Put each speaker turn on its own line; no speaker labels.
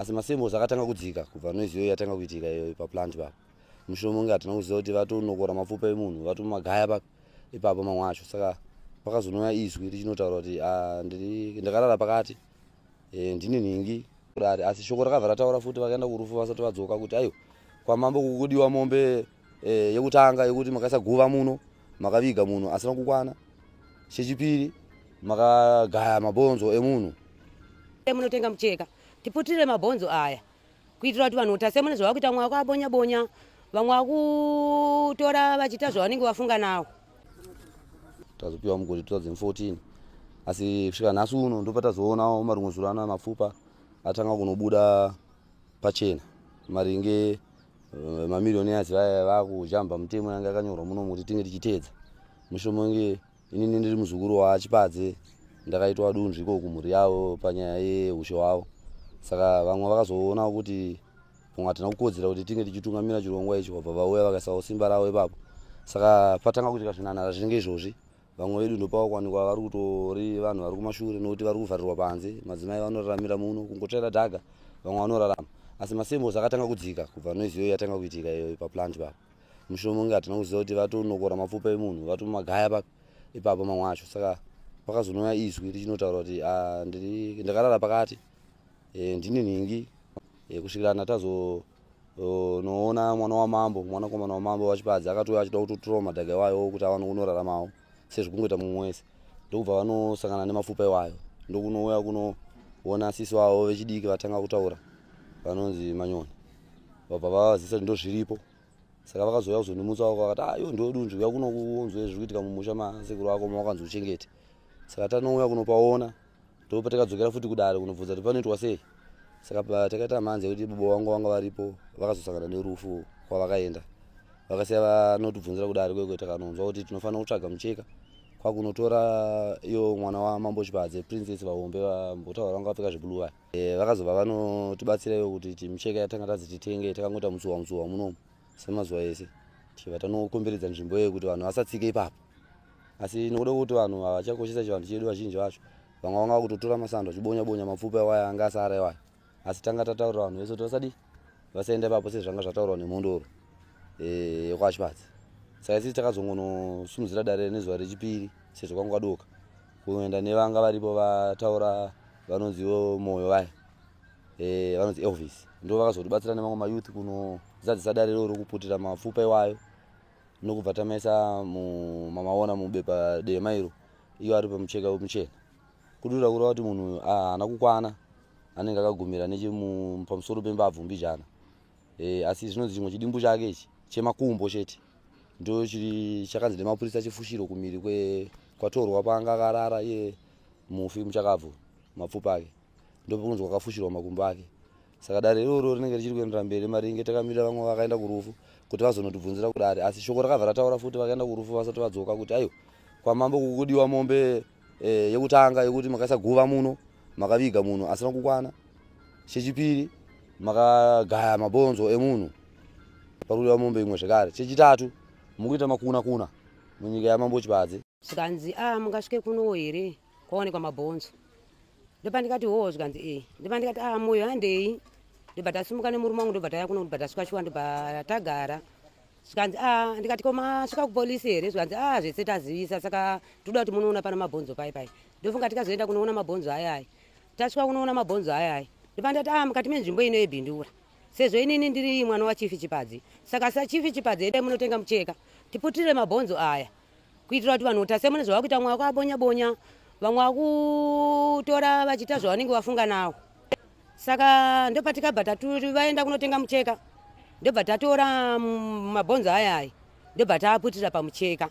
asi masembozi akatanga kudzika kubva noziyo yatanga kuitika iyoyo paplant pa mushomo unge hatina kuziva kuti vatonokora mapfupa emunhu vatomagaya ipapo mamwe acho saka pakazonoya izwi richinotaura kuti ah, ndakarara pakati eh, ndine nhingi kudari asi shoko rakabva rataura futi vakaenda kurufu vasati vadzoka kuti aiwa kwamambo kukudiwa mombe eh, yekutanga yekuti makaisa guva muno makaviga munhu asina kukwana chechipiri makagaya mabhonzo emunhu
eh, munotenga mucheka tiputire mabhonzo aya kuitira kuti vanhu tasemune zvava kuita mwe vakuabonya bonya vamwe vakutora vachiita zvavanenge vafunga navo
tazopiwa mugodi 2014 asi kusvika nhasi uno ndopa tazoonawo marungozuro ana mapfupa atanga kunobuda pachena maringe eh, mamiriyoniyas vaya vakujamba mutemo yange akanyorwa munomu kuti tinge tichitedza mushomo nge inini ndiri muzukuru waachipadze ndakaitwa dunzvi ikoku mhuri yavo panyaya yeushe wavo saka vamwe vakazoona kuti kungatina kukodzera kuti tinge tichitungamira chirongwa ichi wabva vauya vakaisawo simba ravo ipapo saka patanga kuitika zvinhanhara zvinenge izvozvi vamwe vedu ndopakwanikwa vari kutori vanhu vari kumashure nokuti vari kuvharirwa panze madzimai vanoraramira muno kungotsvaira dhaga vamwe vanorarama asi masembozi akatanga kudzika kubva noziyo yatanga kuitika iyoyo paplant papo mushure munge hatina kuziva kuti vatonokora mapfupa emunhu vatomagaya papi ipapo mamwe acho saka pakazonoya izwi richinotaura kuti ndakarara pakati e, eh, ndine nhingi e, eh, kusvikira ndatazonoona mwana wamambo mwanakomana wamambo wachipadzi akatoya achida kutotorawo madhaga iwayo kuti avano kunoraramawo sezvi kungoita mumwe wese ndokubva vanosangana nemapfupa iwayo ndokunouya kunoona sisi wavo vechidiki vatanga kutaura vanonzi manyoni vabva vavazisa ndo zviripo saka vakazoya kuzondimutsa wako vakati aiwo ah, ndodunzvi uya kuno kuonzwe zviri kuitika mumusha masekuru ako mawakanzi uchengete saka tanouya kunopaona ndopatakadzokera futi kudare kunobvunza kuti panoitwa sei saka takaita manzi yekuti baba vangu vanga varipo vakazosangana nerufu kwavakaenda vakasiya vanotibvunzira kudare kweko takanonzwa kuti tinofanira kutsvaga mucheka kwakunotora iyo mwana wamambo chipadze princes vahombe vambotaura vanga vapfeka zvibuluva e, vakazobva vanotibatsira iyo kuti micheka yatanga tadzititenge takangoita musuwa musuwa munomu semazuva ese chibva tanokomberedza nzvimbo yeyo kuti vanhu vasatsike ipapo asi nokuda kwokuti vanhu havachakoshesa chivanhu chedu vazhinji vacho vamwe vanga kutotora masando achibonya bonya mapfupa awaya anga asara iwayo asi tanga tataura vanhu vese kuti vasadi vasaende papo sezvanga zvataurwa nemhondoro yekwachipatsa saka isisi takazongonosumudzira dare nezuva rechipiri sezvo kwangu kwadoka kuenda nevanga varipo vataura vanonziwo mwoyo vaya vanonzi elvis ndo vakazotibatsira nemamwe mayouth kunozadzisa dare roro kuputira mapfupa iwayo nokubva tamaisa mamaona mubepa dema iro iyo aripo mucheka wemuchena kutotaura kuti munhu uyu haana kukwana anenge akagumira nechepamusoro pembabvu mbijana e, eh, asi zvinonzi chimwe chidimbu chake ichi chemakumbo chete ndo chiri chakanzi nemapurisa chifushiro kumiri kwatorwa paanga akarara iye mufi muchakabvu mapfupa ake ndopekunzi kwakafushirwa makumbo ake saka dare iroro rinenge richiri kuendera mberi maringe takamirira vamwe vakaenda kurufu kuti vazonotibvunzira kudare asi shoko rakabva rataura futi vakaenda kurufu vasati vadzoka kuti aiwa kwamambo kukudiwa mombe Eh, yekutanga yekuti makasaguva muno makaviga munhu asina kukwana chechipiri makagaya mabhonzo emunhu parudi vamombe imwe zvakare chechitatu mukuita makuna kuna munyika yamambo chibadze
zvikanzi a ah, mungasvike kunowo here kwaonekwa mabhonzo ndopandikati wo zvikanzi e eh. ndopandikati a ah, moyo andei ndobva tasimuka nemurume wangu ndobva taya kuno ndobva tasuka shuwa ndobva tagara zvikanzi a ah, ndikati ko masvika kupolisi here zvikanzi a ah, zvese tazivisa saka toda kuti munoona pana mabhonzo paipai ndofunga tikazoenda kunoona mabhonzo ayayi tasvika kunoona mabhonzo ayayi ndopa ndati a ah, mukati menzvimbo ino yebhindura sezvo inini ndiri mwana wachifi chipadzi saka sachifi chipadzi edai munotenga mucheka tiputire mabhonzo aya kuitira kuti vanhu tase mune zvava kuita vamwe vakuabonya bonya vamwe vakutora vachiita zvavanenge vafunga nawo saka ndopatikabva taturi vaenda kunotenga mucheka ndobva tatora mabhonzo ayaya ndobva taaputira pamucheka